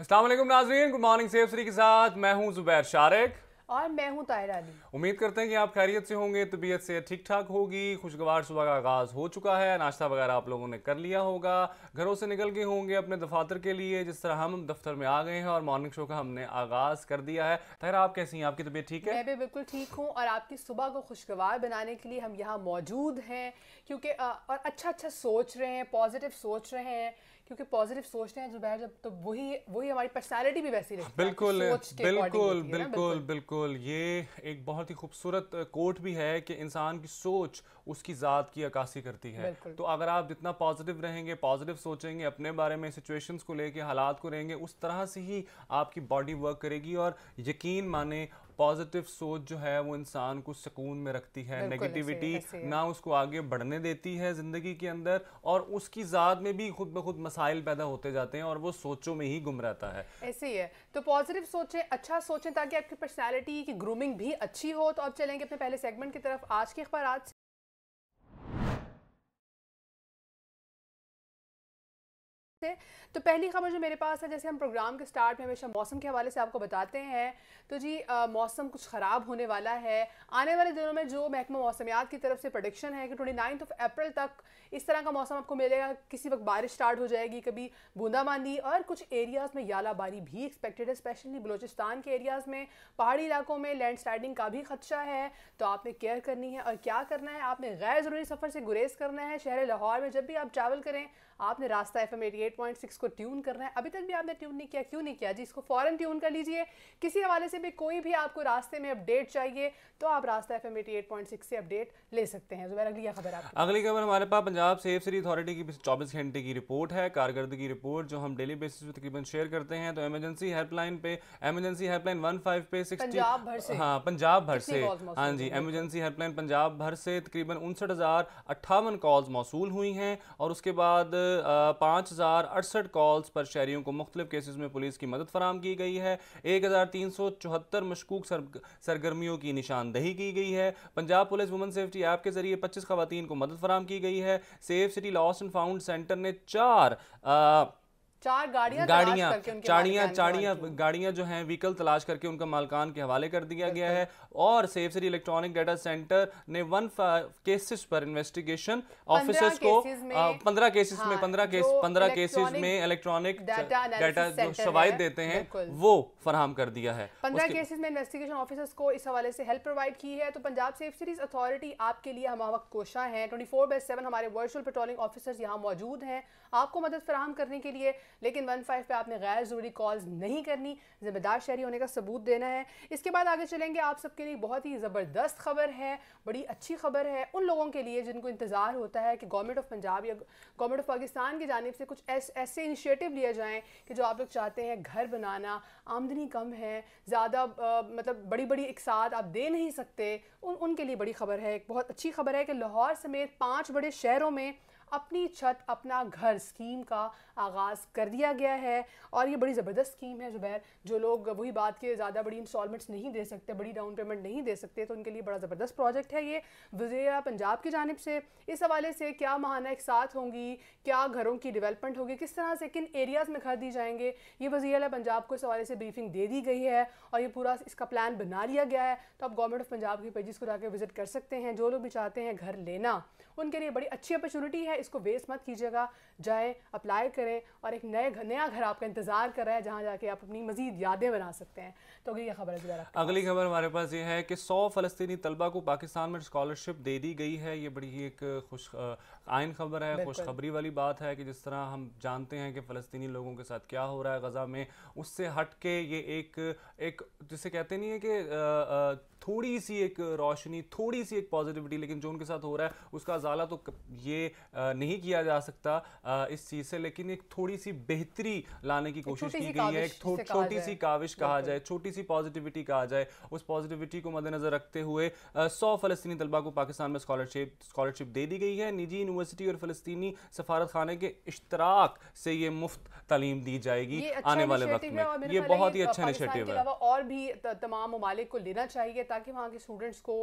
असलम नाजरीन good morning safe सरी के साथ मैं हूं जुबैर शारिक और मैं हूं ताहिर अली उम्मीद करते हैं कि आप खैरियत से होंगे तबीयत से ठीक ठाक होगी खुशगवार सुबह का आगाज़ हो चुका है नाश्ता वगैरह आप लोगों ने कर लिया होगा घरों से निकल गए होंगे अपने दफातर के लिए जिस तरह हम दफ्तर में आ गए हैं और मॉर्निंग शो का हमने आगाज़ कर दिया है ताहिर आप कैसी हैं आपकी तबीयत ठीक है मैं भी बिल्कुल ठीक हूँ और आपकी सुबह को खुशगवार बनाने के लिए हम यहाँ मौजूद हैं क्योंकि और अच्छा अच्छा सोच रहे हैं पॉजिटिव सोच रहे हैं क्योंकि पॉजिटिव सोचते हैं जुबैर जब तो वही वही हमारी पर्सनैलिटी भी वैसी रहती बिल्कुल बिल्कुल बिल्कुल बिल्कुल ये एक बहुत ही खूबसूरत कोट भी है कि इंसान की सोच उसकी ज़ात की अकासी करती है तो अगर आप जितना पॉजिटिव रहेंगे पॉजिटिव सोचेंगे अपने बारे में सिचुएशंस को लेके हालात को रहेंगे उस तरह से ही आपकी बॉडी वर्क करेगी और यकीन माने पॉजिटिव सोच जो है वो इंसान को सुकून में रखती है नेगेटिविटी ना उसको आगे बढ़ने देती है ज़िंदगी के अंदर और उसकी ज़ात में भी खुद ब खुद मसाइल पैदा होते जाते हैं और वो सोचों में ही गुम रहता है ऐसे ही है तो पॉजिटिव सोचें अच्छा सोचें ताकि आपकी पर्सनैलिटी की ग्रूमिंग भी अच्छी हो तो अब चलेंगे अपने पहले सेगमेंट की तरफ आज के अखबार सकते तो पहली खबर जो मेरे पास है जैसे हम प्रोग्राम के स्टार्ट में हमेशा मौसम के हवाले से आपको बताते हैं तो जी मौसम कुछ ख़राब होने वाला है आने वाले दिनों में जो महकमा मौसमियात की तरफ से प्रोडिक्शन है कि ट्वेंटी ऑफ अप्रैल तक इस तरह का मौसम आपको मिलेगा किसी वक्त बारिश स्टार्ट हो जाएगी कभी बूंदाबांदी और कुछ एरियाज़ में यालाबारी भी एक्सपेक्टेड है स्पेशली बलोचिस्तान के एरियाज़ में पहाड़ी इलाकों में लैंड स्लाइडिंग का भी खदशा है तो आपने केयर करनी है और क्या करना है आपने गैर ज़रूरी सफ़र से गुरेज करना है शहर लाहौर में जब भी आप ट्रैवल करें आपने रास्ता एफ एम को ट्यून करना है अभी तक भी आपने ट्यून नहीं किया क्यों नहीं किया जी इसको फॉरन ट्यून कर लीजिए किसी हवाले से भी कोई भी आपको रास्ते में अपडेट चाहिए तो आप रास्ता एफ एम से अपडेट ले सकते हैं जुबैर अगली खबर आप अगली खबर हमारे पास पंजाब सेफ सिटी अथॉरिटी की चौबीस घंटे की रिपोर्ट है कारकर्दगी रिपोर्ट जो हम डेली बेसिस पर तकरीबन शेयर करते हैं तो एमरजेंसी हेल्पलाइन पे एमरजेंसी हेल्पलाइन वन फाइव पे सिक्सटी हाँ पंजाब भर से हाँ, हाँ जी एमरजेंसी हेल्पलाइन पंजाब भर से तकरीबन उनसठ हज़ार अट्ठावन कॉल्स मौसू हुई हैं और उसके बाद पाँच हज़ार अड़सठ कॉल्स पर शहरीों को मुख्तलिफ केसेज में पुलिस की मदद फराम की गई है एक हज़ार तीन सौ चौहत्तर मशकूक सर, सरगर्मियों की निशानदही की गई है Punjab police woman safety app के जरिए पच्चीस खवतान को मदद फराम की गई है Safe City lost and found centre ने चार आ, चार गाड़ियां गाड़ियां चाड़ियां चाड़ियां गाड़ियां जो हैं व्हीकल तलाश करके उनका मालकान के हवाले कर दिया गया है और Safe City electronic data centre ने वन केसेस पर इन्वेस्टिगेशन ऑफिसर्स को पंद्रह केसेस में हाँ, पंद्रह केस पंद्रह केसेस में इलेक्ट्रॉनिक डाटा जो देते हैं वो फराहम कर दिया है पंद्रह में इन्वेस्टिगेशन ऑफिसर्स को इस हवाले से हेल्प प्रोवाइड की है तो पंजाब सेफ सिटीज अथॉरिटी आपके लिए वक्त कोशा है ट्वेंटी फोर हमारे वर्चुअल पेट्रोलिंग ऑफिसर्स यहाँ मौजूद हैं आपको मदद फराम करने के लिए लेकिन वन फाइव पर आपने गैर ज़रूरी कॉल्स नहीं करनी ज़िम्मेदार शहरी होने का सबूत देना है इसके बाद आगे चलेंगे आप सबके लिए बहुत ही ज़बरदस्त खबर है बड़ी अच्छी खबर है उन लोगों के लिए जिनको इंतज़ार होता है कि गवर्नमेंट ऑफ पंजाब या गवर्नमेंट ऑफ पाकिस्तान की जानब से कुछ ऐस, ऐसे इनिशिएटिव लिए जाएँ कि जो आप लोग चाहते हैं घर बनाना आमदनी कम है ज़्यादा मतलब बड़ी बड़ी इकसात आप दे नहीं सकते उन उनके लिए बड़ी खबर है एक बहुत अच्छी खबर है कि लाहौर समेत पाँच बड़े शहरों में अपनी छत अपना घर स्कीम का आगाज़ कर दिया गया है और ये बड़ी ज़बरदस्त स्कीम है ज़ुबैर जो लोग वही बात के ज़्यादा बड़ी इंस्टॉलमेंट्स नहीं दे सकते बड़ी डाउन पेमेंट नहीं दे सकते तो उनके लिए बड़ा ज़बरदस्त प्रोजेक्ट है ये वजीर पंजाब की जानब से इस हवाले से क्या महाना एक साथ होंगी क्या घरों की डिवेलपमेंट होगी किस तरह से किन एरियाज़ में घर दी जाएंगे ये वजीर पंजाब को इस हवाले से ब्रीफिंग दे दी गई है और ये पूरा इसका प्लान बना लिया गया है तो आप गवर्नमेंट ऑफ पंजाब की पेजिस को जाकर विजिट कर सकते हैं जो लोग भी चाहते हैं घर लेना उनके लिए बड़ी अच्छी अपॉर्चुनिटी है इसको वेस्ट मत कीजिएगा जाएँ अप्लाई करें और एक नए नया घर आपका इंतजार कर रहा है जहाँ जाके आप अपनी मजीद यादें बना सकते हैं तो अगली खबर अगली खबर हमारे पास ये है कि सौ फलस्तनी तलबा को पाकिस्तान में स्कॉलरशिप दे दी गई है ये बड़ी ही एक खुश आयन खबर है खुशखबरी वाली बात है कि जिस तरह हम जानते हैं कि फ़लस्तनी लोगों के साथ क्या हो रहा है गज़ा में उससे हट के ये एक एक जिसे कहते नहीं है कि थोड़ी सी एक रोशनी थोड़ी सी एक पॉजिटिविटी लेकिन जो उनके साथ हो रहा है उसका अजाला तो ये नहीं किया जा सकता इस चीज़ से लेकिन एक थोड़ी सी बेहतरी लाने की कोशिश की गई है एक छोटी सी काविश कहा जाए छोटी सी पॉजिटिविटी कहा जाए उस पॉजिटिविटी को मद्देनजर रखते हुए सौ फ़लस्तनी तलबा को पाकिस्तान में स्कॉलरशिप स्कॉलरशिप दे दी गई है निजी यूनिवर्सिटी और फ़लस्तनी सफारत खाना के इश्तराक से ये मुफ्त तालीम दी जाएगी अच्छा आने वाले वक्त में ये बहुत ही अच्छा इनिशियटिव है और भी तमाम ममालिक को लेना चाहिए ताकि वहाँ के स्टूडेंट्स को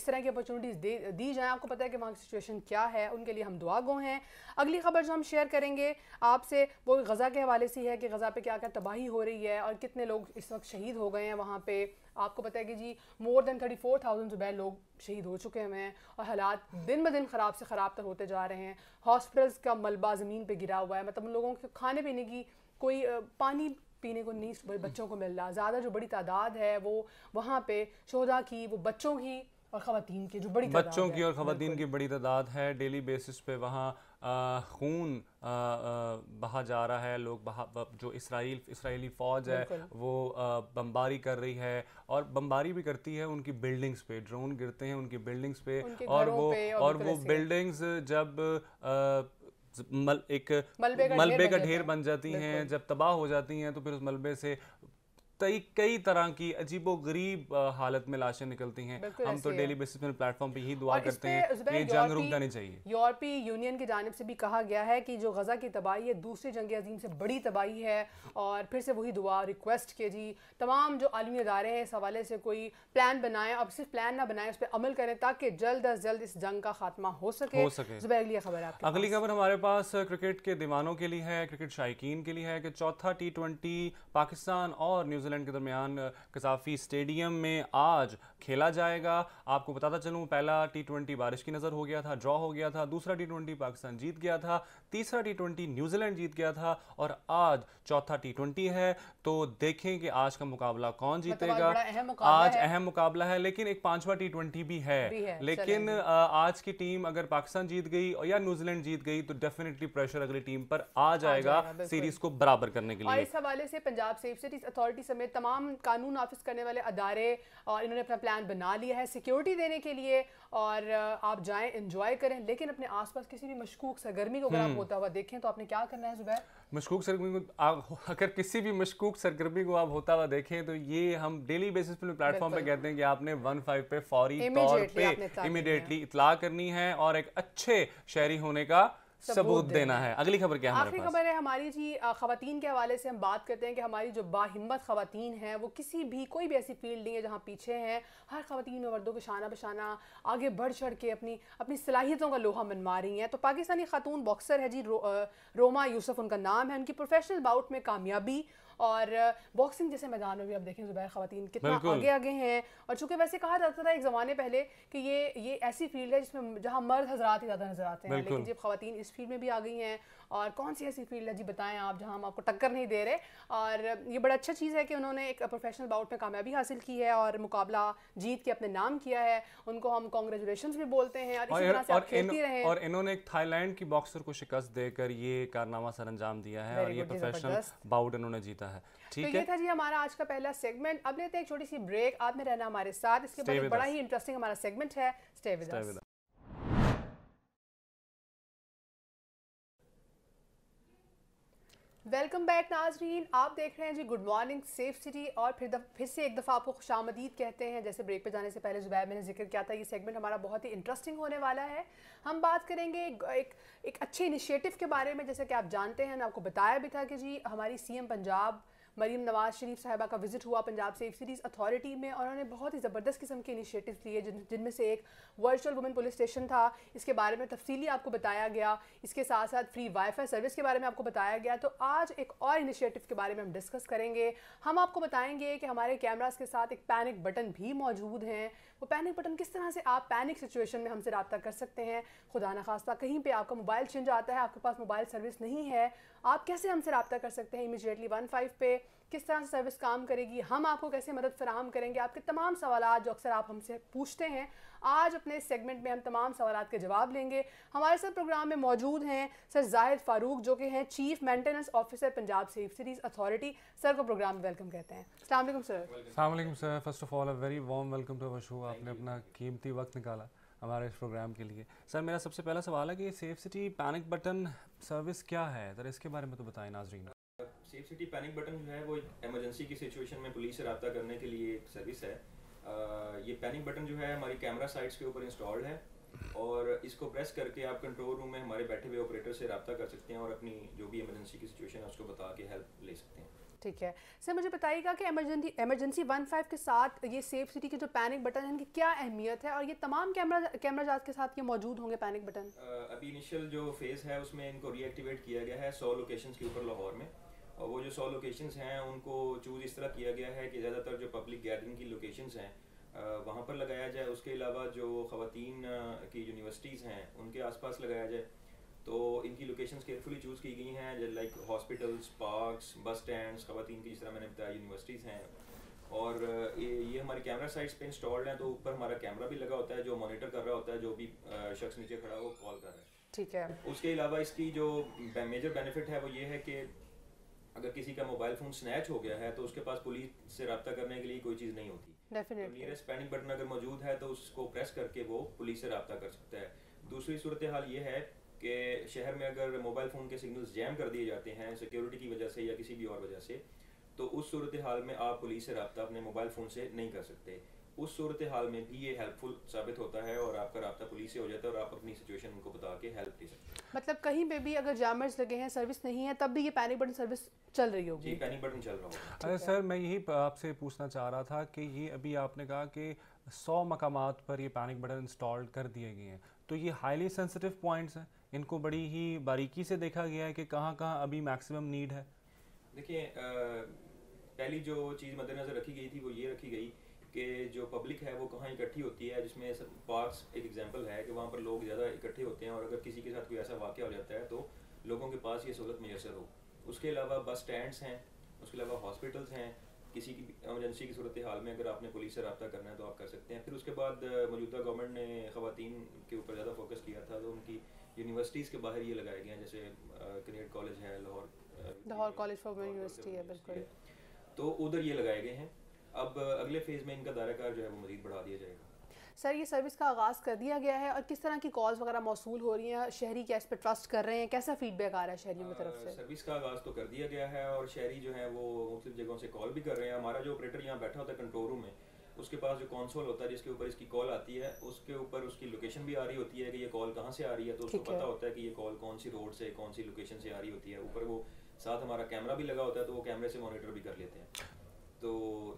इस तरह की अपॉर्चुनिटीज़ दी जाए आपको पता है कि वहाँ की सिचुएशन क्या है उनके लिए हम दुआ गो हैं अगली खबर जो हम शेयर करेंगे आपसे वो गज़ा के हवाले से है कि गज़ा पे क्या क्या तबाही हो रही है और कितने लोग इस वक्त शहीद हो गए हैं वहाँ पे आपको पता है कि जी more than thirty four thousand जुबैर लोग शहीद हो चुके हैं और हालात दिन ब दिन ख़राब से ख़राब तर होते जा रहे हैं हॉस्पिटल्स का मलबा ज़मीन पर गिरा हुआ है मतलब उन लोगों के खाने पीने की कोई पानी पीने को नहीं बच्चों को मिल रहा ज़्यादा जो बड़ी तादाद है वो वहाँ पे शोधा की वो बच्चों की और खातन की जो बड़ी बच्चों की और खातन की बड़ी तादाद है डेली बेसिस पे वहाँ खून बहा जा रहा है लोग बहा जो इसराइल इसराइली फ़ौज है वो बमबारी कर रही है और बमबारी भी करती है उनकी बिल्डिंग्स पे ड्रोन गिरते हैं उनकी बिल्डिंग्स पे और वो और वो बिल्डिंग्स जब मल एक मलबे का ढेर बन जाती हैं जब तबाह हो जाती हैं तो फिर उस मलबे से कई कई तरह की अजीबो गरीब हालत में लाशें निकलती हैं हम तो डेली बेसिस पर प्लेटफॉर्म पे यही दुआ करते हैं ये जंग रुक जानी चाहिए यूरोपीय यूनियन की जानब से भी कहा गया है कि जो गजा की तबाही है दूसरी जंग अजीम से बड़ी तबाही है और फिर से वही दुआ रिक्वेस्ट के जी तमाम जो आलमी इदारे हैं इस हवाले से कोई प्लान बनाए अब सिर्फ प्लान ना बनाए उस पर अमल करें ताकि जल्द अज जल्द इस जंग का खात्मा हो सके हो सके अगली खबर आपके अगली खबर हमारे पास क्रिकेट के दीवानों के लिए है क्रिकेट शायकीन के लिए है कि चौथा टी पाकिस्तान और न्यूजीलैंड न्यूजीलैंड के दरमियान कसाफी स्टेडियम में आज खेला जाएगा आपको बताता चलूँ पहला टी ट्वेंटी बारिश की नज़र हो गया था ड्रॉ हो गया था दूसरा टी ट्वेंटी पाकिस्तान जीत गया था तीसरा टी न्यूजीलैंड जीत गया था और आज चौथा टी है तो देखें कि आज का मुकाबला कौन मतलब जीतेगा आज अहम मुकाबला है लेकिन एक पांचवा टी भी भी है लेकिन आज की टीम अगर पाकिस्तान जीत गई या न्यूजीलैंड जीत गई तो डेफिनेटली प्रेशर अगली टीम पर आ जाएगा सीरीज को बराबर करने के लिए इस हवाले से पंजाब सेफ सिटीज अथॉरिटी समेत तमाम कानून ऑफिस करने वाले अदारे और इन्होंने अपना प्लान बना लिया है सिक्योरिटी देने के लिए और आप जाएं इंजॉय करें लेकिन अपने आसपास किसी भी मशकूक सरगर्मी को अगर आप हम्म। होता हुआ देखें तो आपने क्या करना है जुबैर मशकूक सरगर्मी को आप अगर किसी भी मशकूक सरगर्मी को आप होता हुआ देखें तो ये हम डेली बेसिस पे प्लेटफॉर्म पे कहते हैं कि आपने वन फाइव पे फौरी तौर पे इमिडिएटली इतला करनी है और एक अच्छे शहरी होने का सबूत देना, देना है अगली खबर क्या आखिरी खबर है हमारी जी खातन के हवाले से हम बात करते हैं कि हमारी जो बाहिम्मत खातन हैं वो किसी भी कोई भी ऐसी फील्ड नहीं है जहाँ पीछे हैं हर खातन में मर्दों को शाना बशाना आगे बढ़ चढ़ के अपनी अपनी सलाहियतों का लोहा मनवा रही हैं तो पाकिस्तानी खातून बॉक्सर है जी रो, रोमा यूसुफ उनका नाम है उनकी प्रोफेशनल बाउट में कामयाबी और बॉक्सिंग जैसे मैदान में भी आप देखें जुबैर खातन कितना आगे आगे हैं और चूंकि वैसे कहा जाता था एक ज़माने पहले कि ये ये ऐसी फील्ड है जिसमें जहाँ मर्द हजरात ही ज़्यादा नजर आते हैं लेकिन जब खातन इस फील्ड में भी आ गई हैं और कौन सी ऐसी फील्ड है जी बताएं आप जहाँ हम आपको टक्कर नहीं दे रहे और ये बड़ा अच्छा चीज़ है कि उन्होंने एक प्रोफेशनल बाउट में कामयाबी हासिल की है और मुकाबला जीत के अपने नाम किया है उनको हम कॉन्ग्रेचुलेशन भी बोलते हैं और, इसी तरह से और, रहे और इन्होंने एक थाईलैंड की बॉक्सर को शिकस्त देकर ये कारनामा सर अंजाम दिया है और ये प्रोफेशनल बाउट इन्होंने जीता है तो ठीक तो ये था जी हमारा आज का पहला सेगमेंट अब लेते हैं एक छोटी सी ब्रेक आप में रहना हमारे साथ इसके बाद बड़ा ही इंटरेस्टिंग हमारा सेगमेंट है स्टे विद वेलकम बैक नाजरीन आप देख रहे हैं जी गुड मॉर्निंग सेफ सिटी और फिर दफ, फिर से एक दफ़ा आपको खुश आमदीद कहते हैं जैसे ब्रेक पे जाने से पहले जुबैर मैंने जिक्र किया था ये सेगमेंट हमारा बहुत ही इंटरेस्टिंग होने वाला है हम बात करेंगे एक एक अच्छे इनिशिएटिव के बारे में जैसे कि आप जानते हैं ना आपको बताया भी था कि जी हमारी सी पंजाब मरीम नवाज शरीफ साहिबा का विजिट हुआ पंजाब सेफ सीरीज़ अथॉरिटी में और उन्होंने बहुत ही ज़बरदस्त किस्म के इनिशिएटिव लिए जिन जिनमें से एक वर्चुअल वुमेन पुलिस स्टेशन था इसके बारे में तफसीली आपको बताया गया इसके साथ साथ फ्री वाईफाई सर्विस के बारे में आपको बताया गया तो आज एक और इनिशिएटिव के बारे में हम डिस्कस करेंगे हम आपको बताएंगे कि हमारे कैमराज के साथ एक पैनिक बटन भी मौजूद हैं वो पैनिक बटन किस तरह से आप पैनिक सिचुएशन में हमसे रबता कर सकते हैं खुदा न खास्ता कहीं पर आपका मोबाइल चेंज आता है आपके पास मोबाइल सर्विस नहीं है आप कैसे हमसे रबता कर सकते हैं इमीजिएटली वन फाइव पे किस तरह से सर्विस काम करेगी हम आपको कैसे मदद फराम करेंगे आपके तमाम सवाल जो अक्सर आप हमसे पूछते हैं आज अपने सेगमेंट में हम तमाम सवाल के जवाब लेंगे हमारे साथ प्रोग्राम में मौजूद हैं सर जाहिद फारूक जो कि हैं chief maintenance officer Punjab Safe Cities Authority sir को प्रोग्राम में वेलकम कहते हैं अलैक्म sir sir first of all a very warm welcome to our show आपने अपना कीमती वक्त निकाला हमारे इस प्रोग्राम के लिए सर मेरा सबसे पहला सवाल है कि Safe City panic button service क्या है सर इसके बारे में तो बताएं नाजरीन सेफ सिटी पैनिक बटन जो है वो इमरजेंसी की सिचुएशन में पुलिस से रबता करने के लिए एक सर्विस है ये पैनिक बटन जो है हमारी कैमरा साइट्स के ऊपर इंस्टॉल्ड है और इसको प्रेस करके आप कंट्रोल रूम में हमारे बैठे हुए ऑपरेटर से रबता कर सकते हैं और अपनी जो भी इमरजेंसी की सिचुएशन है उसको बता के हेल्प ले सकते हैं ठीक है सर मुझे बताइएगा कि एमरजेंसी एमरजेंसी वन फाइव के साथ ये सेफ सिटी के जो पैनिक बटन है इनकी क्या अहमियत है और ये तमाम कैमरा कैमरा जात के साथ ये मौजूद होंगे पैनिक बटन अभी इनिशियल जो फेज़ है उसमें इनको रीएक्टिवेट किया गया है सौ लोकेशन के ऊपर लाहौर में वो जो सौ लोकेशंस हैं उनको चूज़ इस तरह किया गया है कि ज़्यादातर जो पब्लिक गैदरिंग की लोकेशंस हैं वहाँ पर लगाया जाए उसके अलावा जो ख़वान की यूनिवर्सिटीज़ हैं उनके आसपास लगाया जाए तो इनकी लोकेशंस केयरफुली चूज़ की गई हैं like hospitals parks bus stand खातन की जिस तरह मैंने बताया यूनिवर्सिटीज़ हैं और ये हमारे कैमरा साइट्स पे इंस्टॉल्ड हैं तो ऊपर हमारा कैमरा भी लगा होता है जो मॉनिटर कर रहा होता है जो भी शख्स नीचे खड़ा हो कॉल कर रहा है ठीक है उसके अलावा इसकी जो मेजर बेनिफिट है वो ये है कि अगर किसी का मोबाइल फोन स्नैच हो गया है तो उसके पास पुलिस से रब्ता करने के लिए कोई चीज़ नहीं होती नियरेस्ट पैनिक बटन अगर मौजूद है तो उसको प्रेस करके वो पुलिस से रब्ता कर सकता है दूसरी सूरत हाल ये है कि शहर में अगर मोबाइल फ़ोन के सिग्नल्स जैम कर दिए जाते हैं सिक्योरिटी की वजह से या किसी भी और वजह से तो उस सूरत हाल में आप पुलिस से रब्ता अपने मोबाइल फ़ोन से नहीं कर सकते उस सूरत हाल में भी ये हेल्पफुल साबित होता है और आपका रबता पुलिस से हो जाता है और आप अपनी सिचुएशन उनको बता के हेल्प दे सकते हैं मतलब कहीं पे भी अगर जामर्स लगे हैं सर्विस नहीं है तब भी ये पैनिक बटन सर्विस चल रही होगी जी पैनिक बटन चल रहा होगा अरे सर मैं यही आपसे पूछना चाह रहा था कि ये अभी आपने कहा कि सौ मकाम पर ये पैनिक बटन इंस्टॉल कर दिए गए हैं तो ये हाईली सेंसिटिव पॉइंट्स हैं इनको बड़ी ही बारीकी से देखा गया है कि कहाँ कहाँ अभी मैक्सिमम नीड है देखिए पहली जो चीज़ मद्देनज़र रखी गई थी वो ये रखी गई कि जो पब्लिक है वो कहाँ इकट्ठी होती है जिसमें पार्क्स एक एग्जांपल है कि वहाँ पर लोग ज़्यादा इकट्ठे होते हैं और अगर किसी के साथ कोई ऐसा वाक़ हो जाता है तो लोगों के पास ये सहूलत मैसर हो उसके अलावा बस स्टैंड्स हैं उसके अलावा हॉस्पिटल्स हैं किसी की एमरजेंसी की सूरत हाल में अगर आपने पुलिस से रबा करना है तो आप कर सकते हैं फिर उसके बाद मौजूदा गवर्नमेंट ने खातन के ऊपर ज़्यादा फोकस किया था तो उनकी यूनिवर्सिटीज़ के बाहर ये लगाए गए हैं जैसे कनेड कॉलेज है Lahore Lahore college for university है बिल्कुल तो उधर ये लगाए गए हैं अब अगले फेज में इनका दायराकार जो है वो मजीद बढ़ा दिया जाएगा सर ये सर्विस का आगाज़ कर दिया गया है और किस तरह की कॉल्स वगैरह मौसू हो रही हैं शहरी क्या इस पर ट्रस्ट कर रहे हैं कैसा फीडबैक आ रहा है शहरी की तरफ से सर्विस का आगाज़ तो कर दिया गया है और शहरी जो है वो मुख्तु जगहों से कॉल भी कर रहे हैं हमारा जो ऑपरेटर यहाँ बैठा होता है कंट्रोल रूम में उसके पास जो कॉन्सोल होता है जिसके ऊपर इसकी कॉल आती है उसके ऊपर उसकी लोकेशन भी आ रही होती है कि ये कॉल कहाँ से आ रही है तो उसको पता होता है कि ये कॉल कौन सी रोड से कौन सी लोकेशन से आ रही होती है ऊपर वो साथ हमारा कैमरा भी लगा होता है तो वो कैमरे से मॉनिटर भी कर लेते हैं तो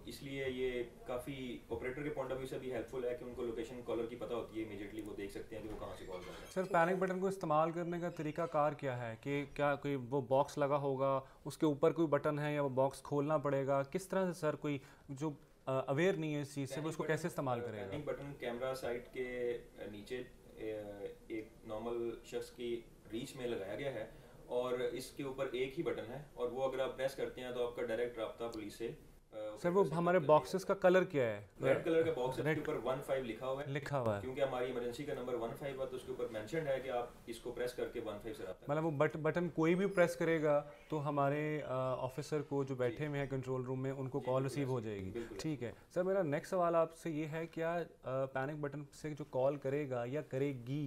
इसलिए ये काफ़ी ऑपरेटर के पॉइंट ऑफ व्यू से भी हेल्पफुल है कि उनको लोकेशन कॉलर की पता होती है इमीडिएटली वो देख सकते हैं कि वो कहाँ से कॉल कर रहा है सर पैनिक बटन को इस्तेमाल करने का तरीका कार क्या है कि क्या कोई वो बॉक्स लगा होगा उसके ऊपर कोई बटन है या वो बॉक्स खोलना पड़ेगा किस तरह से सर कोई जो अवेयर नहीं है इस चीज़ से वो उसको कैसे इस्तेमाल करेगा पैनिक बटन कैमरा साइट के नीचे एक नॉर्मल शख्स की रीच में लगाया गया है और इसके ऊपर एक ही बटन है और वो अगर आप प्रेस करते हैं तो आपका डायरेक्ट रबता पुलिस से सर वो हमारे बॉक्सेस का कलर क्या है रेड कलर का बॉक्स है ऊपर 15 लिखा हुआ है लिखा हुआ है क्योंकि हमारी इमरजेंसी का नंबर 15 है तो उसके ऊपर मेंशनड है कि आप इसको प्रेस करके 15 से रहा मतलब वो बट बटन कोई भी प्रेस करेगा तो हमारे ऑफिसर को जो बैठे हुए हैं कंट्रोल रूम में उनको कॉल रिसीव हो जाएगी ठीक है सर मेरा नेक्स्ट सवाल आपसे ये है क्या पैनिक बटन से जो कॉल करेगा या करेगी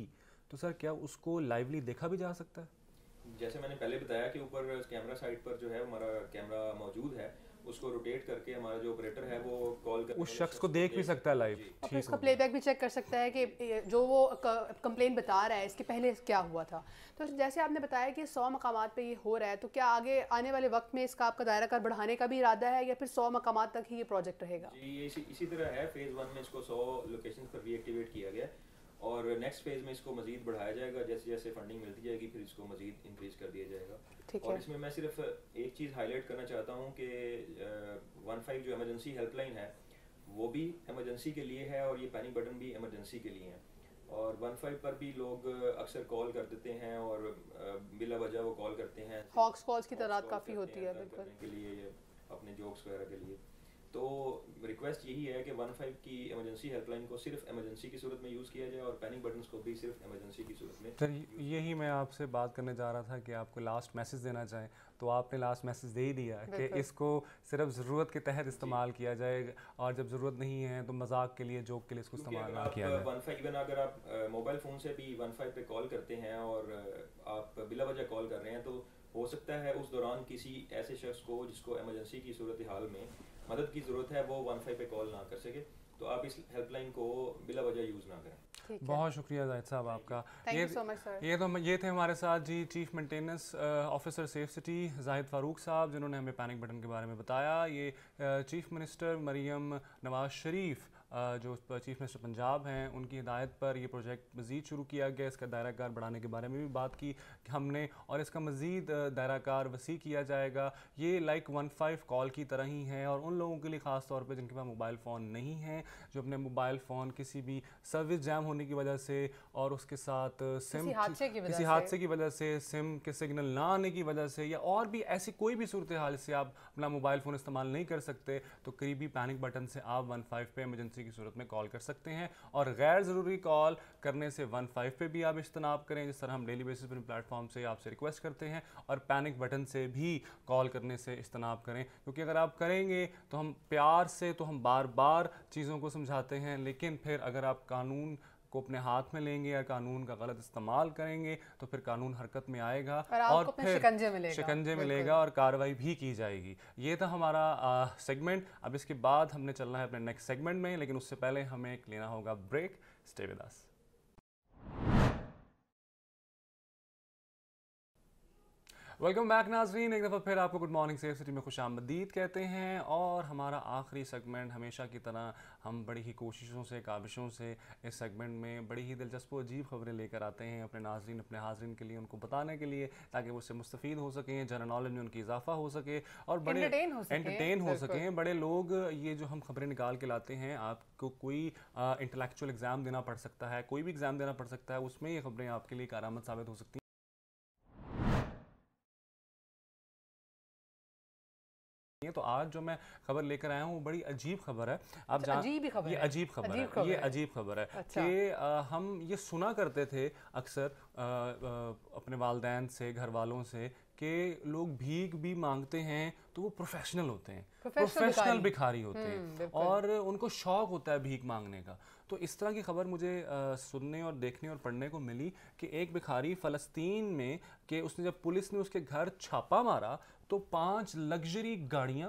तो सर क्या उसको लाइवली देखा भी जा सकता है जैसे मैंने पहले बताया कि ऊपर कैमरा साइड पर जो है हमारा कैमरा मौजूद है उसको रोटेट करके हमारा जो ऑपरेटर है वो कॉल कर उस शख्स को देख भी सकता है लाइव उसका प्लेबैक भी चेक कर सकता है कि जो वो कंप्लेन बता रहा है इसके पहले क्या हुआ था तो जैसे आपने बताया कि सौ मकाम पर ये हो रहा है तो क्या आगे आने वाले वक्त में इसका आपका दायरा कार बढ़ाने का भी इरादा है या फिर सौ मकाम तक ही ये प्रोजेक्ट रहेगा ये इसी तरह है फेज़ वन में इसको सौ लोकेशन पर रीएक्टिवेट किया गया और नेक्स्ट फेज में इसको मजीद बढ़ाया जाएगा जैसे जैसे फंडिंग मिलती जाएगी फिर इसको मजीद इंक्रीज कर दिया जाएगा और इसमें मैं सिर्फ एक चीज़ हाईलाइट करना चाहता हूँ कि वन फाइव जो एमरजेंसी हेल्पलाइन है वो भी एमरजेंसी के लिए है और ये पैनिक बटन भी एमरजेंसी के लिए है और वन फाइव पर भी लोग अक्सर कॉल कर देते हैं और बिला वजह वो कॉल करते हैं हॉक्स कॉल्स की तादाद काफ़ी होती है अपने जोक्स वगैरह के लिए तो रिक्वेस्ट यही है कि वन फाइव की इमरजेंसी हेल्पलाइन को सिर्फ इमरजेंसी की सूरत में यूज़ किया जाए और पैनिक बटन्स को भी सिर्फ इमरजेंसी की सूरत में सर यही मैं आपसे बात करने जा रहा था कि आपको लास्ट मैसेज देना चाहें तो आपने लास्ट मैसेज दे ही दिया कि इसको सिर्फ ज़रूरत के तहत इस्तेमाल किया जाए और जब ज़रूरत नहीं है तो मजाक के लिए जोक के लिए इसको इस्तेमाल ना किया जाए वन फाइव इवन अगर आप मोबाइल फ़ोन से भी वन फाइव पर कॉल करते हैं और आप बिला वजह कॉल कर रहे हैं तो हो सकता है उस दौरान किसी ऐसे शख्स को जिसको इमरजेंसी की सूरत हाल में मदद की ज़रूरत है वो वन फाइव पे कॉल ना कर सके तो आप इस हेल्पलाइन को बिला वजह यूज़ ना करें बहुत शुक्रिया जाहिद साहब आपका ये so much, ये तो ये थे हमारे साथ जी chief maintenance officer Safe City Zahid Farooq sahab जिन्होंने हमें पैनिक बटन के बारे में बताया ये chief uh, minister Maryam Nawaz Sharif जो चीफ मिनिस्टर पंजाब हैं उनकी हिदायत पर यह प्रोजेक्ट मज़ीद शुरू किया गया इसका दायराकार बढ़ाने के बारे में भी बात की हमने और इसका मज़ीद दायराकार वसी किया जाएगा ये लाइक वन फाइव कॉल की तरह ही है और उन लोगों के लिए ख़ास तौर पर जिनके पास मोबाइल फ़ोन नहीं है जो अपने मोबाइल फ़ोन किसी भी सर्विस जैम होने की वजह से और उसके साथ सिम किसी हादसे की वजह से सिम के सिग्नल ना आने की वजह से या और भी ऐसी कोई भी सूरत हाल से आप अपना मोबाइल फ़ोन इस्तेमाल नहीं कर सकते तो करीबी पैनिक बटन से आप वन फाइव पे एमरजेंसी की सूरत में कॉल कर सकते हैं और गैर ज़रूरी कॉल करने से वन फाइव पर भी आप इज्तनाब करें जिस तरह हम डेली बेसिस पर प्लेटफॉर्म से आपसे रिक्वेस्ट करते हैं और पैनिक बटन से भी कॉल करने से इज्तनाब करें क्योंकि अगर आप करेंगे तो हम प्यार से तो हम बार बार चीज़ों को समझाते हैं लेकिन फिर अगर आप कानून को अपने हाथ में लेंगे या कानून का गलत इस्तेमाल करेंगे तो फिर कानून हरकत में आएगा और, और फिर शिकंजे मिलेगा शिकंजे मिलेगा और कार्रवाई भी की जाएगी ये था हमारा सेगमेंट अब इसके बाद हमने चलना है अपने नेक्स्ट सेगमेंट में लेकिन उससे पहले हमें एक लेना होगा ब्रेक स्टेविदास वेलकम बैक नाजरीन एक दफ़ा फिर आपको गुड मॉर्निंग सेफ सिटी में खुश आमदीद कहते हैं और हमारा आखिरी सेगमेंट हमेशा की तरह हम बड़ी ही कोशिशों से काविशों से इस सेगमेंट में बड़ी ही दिलचस्प अजीब खबरें लेकर आते हैं अपने नाजरीन अपने हाजरीन के लिए उनको बताने के लिए ताकि वो उससे मुस्तफ़ हो सकें जनरल नॉलेज में उनकी इजाफा हो सके और बड़े एंटरटेन हो सकें बड़े लोग ये जो हम खबरें निकाल के लाते हैं आपको कोई इंटलेक्चुअल एग्ज़ाम देना पड़ सकता है कोई भी एग्ज़ाम देना पड़ सकता है उसमें ये खबरें आपके लिए कारामद साबित हो सकती हैं तो आज जो मैं खबर लेकर आया हूँ वो बड़ी अजीब खबर है आप अच्छा, जान अजीब खबर ये अजीब खबर है ये अजीब खबर है कि हम ये सुना करते थे अक्सर अपने वालदेन से घर वालों से कि लोग भीख भी मांगते हैं तो वो प्रोफेशनल होते हैं प्रोफेशनल भिखारी होते हैं हम्म, और उनको शौक होता है भीख मांगने का तो इस तरह की खबर मुझे आ, सुनने और देखने और पढ़ने को मिली कि एक भिखारी फ़लस्तीन में कि उसने जब पुलिस ने उसके घर छापा मारा तो पांच लग्जरी गाड़ियां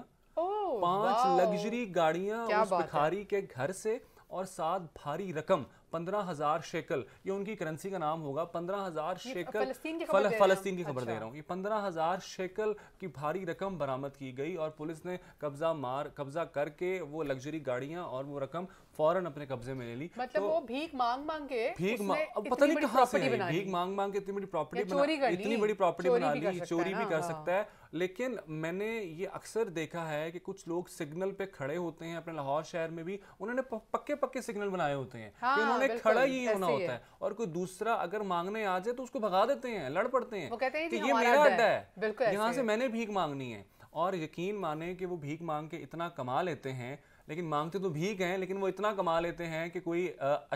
पांच लग्जरी गाड़ियां उस भिखारी के घर से और साथ भारी रकम पंद्रह हजार शेकल ये उनकी करेंसी का नाम होगा पंद्रह हजार शेकल फलस्तीन की खबर अच्छा। दे रहा हूँ ये पंद्रह हजार शेकल की भारी रकम बरामद की गई और पुलिस ने कब्जा मार कब्जा करके वो लग्जरी गाड़ियां और वो रकम फौरन अपने कब्जे में ले ली मतलब तो, वो भीख मांग मांग के भीख मांग पता नहीं कहाँ से भीख मांग मांग के इतनी बड़ी प्रॉपर्टी इतनी बड़ी प्रॉपर्टी बना ली चोरी भी हाँ, कर हाँ। सकता है लेकिन मैंने ये अक्सर देखा है कि कुछ लोग सिग्नल पे खड़े होते हैं अपने लाहौर शहर में भी उन्होंने पक्के पक्के सिग्नल बनाए होते हैं कि हाँ। एक खड़ा ही होना होता है और कोई दूसरा अगर मांगने आ जाए तो उसको भगा देते हैं लड़ पड़ते हैं कि ये मेरा अड्डा है यहाँ से मैंने भीख मांगनी है और यकीन माने कि वो भीख मांग के इतना कमा लेते हैं लेकिन मांगते तो भीख हैं लेकिन वो इतना कमा लेते हैं कि कोई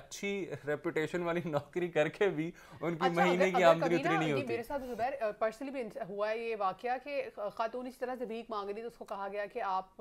अच्छी रेपुटेशन वाली नौकरी करके भी उनकी अच्छा, महीने अगर, की आमदनी उतनी नहीं होती मेरे साथ जुबैर पर्सनली भी हुआ ये वाक्य कि खातून इस तरह से भीख मांग रही तो उसको कहा गया कि आप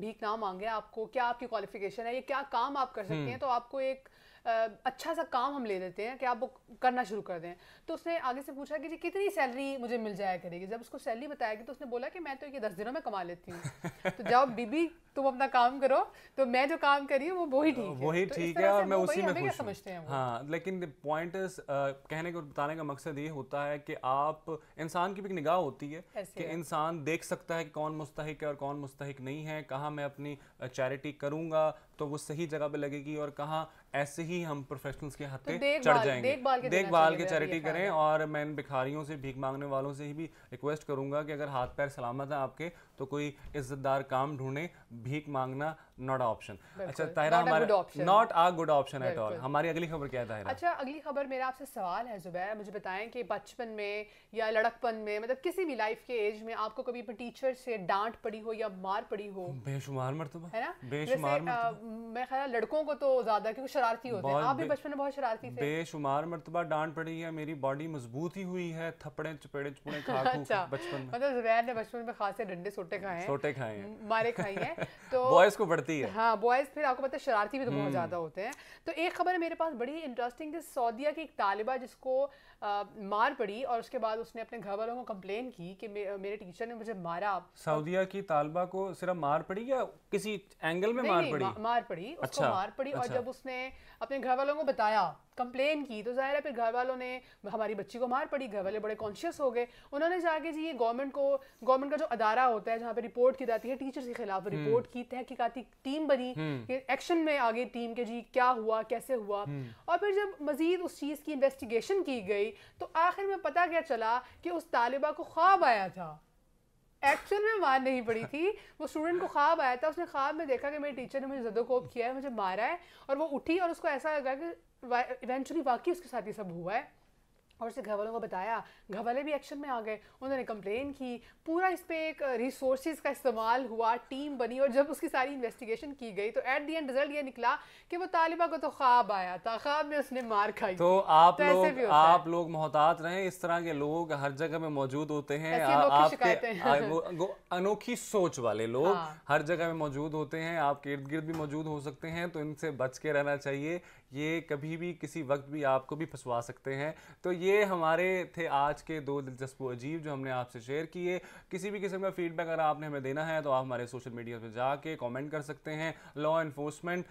भीख ना मांगे आपको क्या आपकी क्वालिफिकेशन है ये क्या काम आप कर सकते हैं हम्म। तो आपको एक अच्छा सा काम हम ले लेते हैं कि आप वो करना शुरू कर दें तो उसने आगे से पूछा कि जी कितनी सैलरी मुझे मिल जाया करेगी जब उसको सैलरी बताया कि तो उसने बोला कि मैं तो ये दस दिनों में कमा लेती हूँ तो जाओ बीबी तुम अपना काम करो तो मैं जो काम करी हूँ वो वही ठीक है वही तो ठीक है और मैं उसी में खुश समझते हैं हाँ लेकिन पॉइंट कहने का बताने का मकसद ये होता है कि आप इंसान की भी निगाह होती है कि इंसान देख सकता है कि कौन मुस्तक है और कौन मुस्तक नहीं है कहाँ मैं अपनी चैरिटी करूँगा तो वो सही जगह पर लगेगी और कहाँ ऐसे ही हम प्रोफेशनल्स के हाथ तो चढ़ जाएंगे देखभाल के, देख के चैरिटी करें और मैं भिखारियों से भीख मांगने वालों से ही भी रिक्वेस्ट करूंगा कि अगर हाथ पैर सलामत है आपके तो कोई इज्जतदार काम ढूंढें भीख मांगना नॉट ऑप्शन अच्छा ताहिरा हमारे not a good option at all हमारी अगली खबर क्या है ताहिरा अच्छा अगली खबर मेरा आपसे सवाल है जुबैर मुझे बताएं कि बचपन में या लड़कपन में मतलब किसी भी लाइफ के एज में आपको कभी टीचर से डांट पड़ी हो या मार पड़ी हो बेशुमार मरतबा है ना बेशुमार मैं ख्याल लड़कों को तो ज्यादा क्योंकि शरारती होते हैं आप भी बचपन में बहुत शरारती थे बेशुमार मरतबा डांट पड़ी है मेरी बॉडी मजबूत ही हुई है थप्पड़े चपेड़े चुपड़े खा अच्छा बचपन में मतलब जुबैर ने बचपन में खासे डंडे सोटे खाए सोटे खाए मारे खाए हैं तो बॉयज को पड़ती है हाँ बॉयज फिर आपको पता है शरारती भी तो बहुत हम्म। ज्यादा होते हैं तो एक खबर मेरे पास बड़ी इंटरेस्टिंग थी सऊदिया की एक तालिबा जिसको आ, मार पड़ी और उसके बाद उसने अपने घर वालों को कंप्लेन की कि मे, मेरे टीचर ने मुझे मारा सऊदिया की तालिबा को सिर्फ मार पड़ी या किसी एंगल में मार पड़ी मार पड़ी उसको अच्छा, मार पड़ी और अच्छा। जब उसने अपने घर वालों को बताया कंप्लेन की तो ज़ाहिर है फिर घर वालों ने हमारी बच्ची को मार पड़ी घर वाले बड़े कॉन्शियस हो गए उन्होंने जाके जी ये गवर्नमेंट को गवर्नमेंट का जो अदारा होता है जहाँ पे रिपोर्ट की जाती है टीचर्स के खिलाफ रिपोर्ट हम्म। की तहकीकती टीम बनी एक्शन हम्म। में आगे टीम के जी क्या हुआ कैसे हुआ हम्म। और फिर जब मजीद उस चीज़ की इन्वेस्टिगेशन की गई तो आखिर में पता क्या चला कि उस तालिबा को ख्वाब आया था एक्चुअल में मार नहीं पड़ी थी वो स्टूडेंट को ख्वाब आया था उसने ख्वाब में देखा कि मेरे टीचर ने मुझे जदोकोप किया है मुझे मारा है और वो उठी और उसको ऐसा लगा कि इवेंचुअली वाकई उसके साथ ये सब हुआ है और उसे घर वालों को बताया घर वाले भी एक्शन में आ गए उन्होंने कंप्लेन की पूरा इस पर एक रिसोर्सेज का इस्तेमाल हुआ टीम बनी और जब उसकी सारी इन्वेस्टिगेशन की गई तो एट दी एंड रिजल्ट ये निकला कि वो तालिबा को तो ख्वाब आया था ख्वाब में उसने मार खाई तो आप तो लोग आप लोग मोहतात रहे इस तरह के लोग हर जगह में मौजूद होते हैं आपके अनोखी सोच वाले लोग हाँ। हर जगह में मौजूद होते हैं आपके इर्द गिर्द भी मौजूद हो सकते हैं तो इनसे बच के रहना चाहिए ये कभी भी किसी वक्त भी आपको भी फंसवा सकते हैं तो ये हमारे थे आज के दो दिलचस्प अजीब जो हमने आपसे शेयर किए किसी भी किस्म का फीडबैक अगर आपने हमें देना है तो आप हमारे सोशल मीडिया पर जाके कॉमेंट कर सकते हैं लॉ इन्फोर्समेंट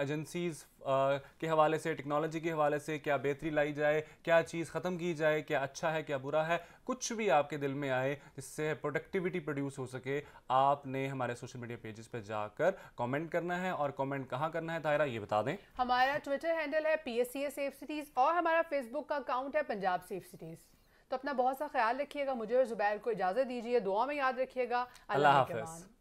एजेंसीज़ के हवाले से टेक्नोलॉजी के हवाले से क्या बेहतरी लाई जाए क्या चीज़ ख़त्म की जाए क्या अच्छा है क्या बुरा है कुछ भी आपके दिल में आए जिससे प्रोडक्टिविटी प्रोड्यूस हो सके आपने हमारे सोशल मीडिया पेजेस पर जाकर कमेंट करना है और कमेंट कहाँ करना है ताहिरा ये बता दें हमारा ट्विटर हैंडल है पी एस सेफ सिटीज़ और हमारा फेसबुक का अकाउंट है पंजाब सेफ सिटीज़ तो अपना बहुत सा ख्याल रखिएगा मुझे और जुबैर को इजाज़त दीजिए दुआ में याद रखिएगा अल्लाह हाफिज़